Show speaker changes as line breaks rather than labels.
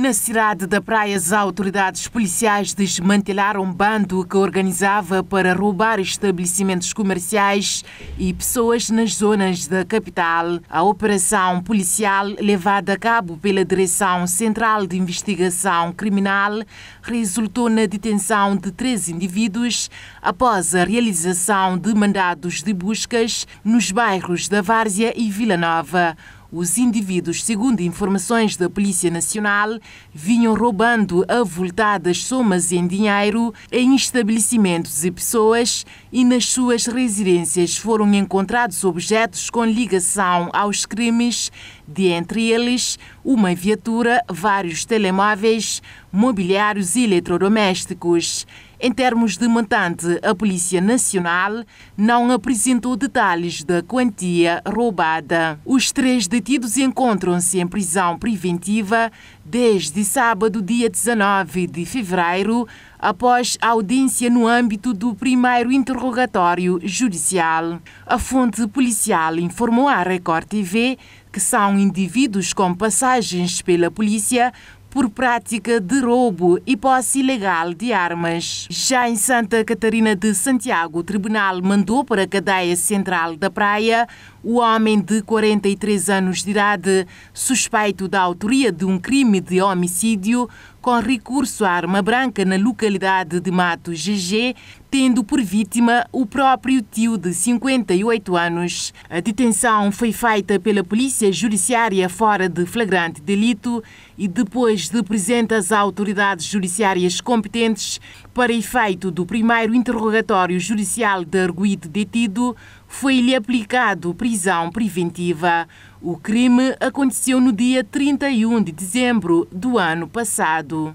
Na cidade da Praia, as autoridades policiais desmantelaram um bando que organizava para roubar estabelecimentos comerciais e pessoas nas zonas da capital. A operação policial, levada a cabo pela Direção Central de Investigação Criminal, resultou na detenção de três indivíduos após a realização de mandados de buscas nos bairros da Várzea e Vila Nova. Os indivíduos, segundo informações da Polícia Nacional, vinham roubando avultadas somas em dinheiro em estabelecimentos e pessoas e nas suas residências foram encontrados objetos com ligação aos crimes de entre eles uma viatura, vários telemóveis, mobiliários e eletrodomésticos. Em termos de montante, a Polícia Nacional não apresentou detalhes da quantia roubada. Os três detidos encontram-se em prisão preventiva desde sábado, dia 19 de fevereiro, após audiência no âmbito do primeiro interrogatório judicial. A fonte policial informou à Record TV que são indivíduos com passagens pela polícia por prática de roubo e posse ilegal de armas. Já em Santa Catarina de Santiago, o tribunal mandou para a cadeia central da Praia o homem de 43 anos de idade, suspeito da autoria de um crime de homicídio com recurso à arma branca na localidade de Mato GG, tendo por vítima o próprio tio de 58 anos. A detenção foi feita pela Polícia Judiciária fora de flagrante delito e depois de presente às autoridades judiciárias competentes para efeito do primeiro interrogatório judicial de arguido detido, foi-lhe aplicado prisão preventiva. O crime aconteceu no dia 31 de dezembro do ano passado.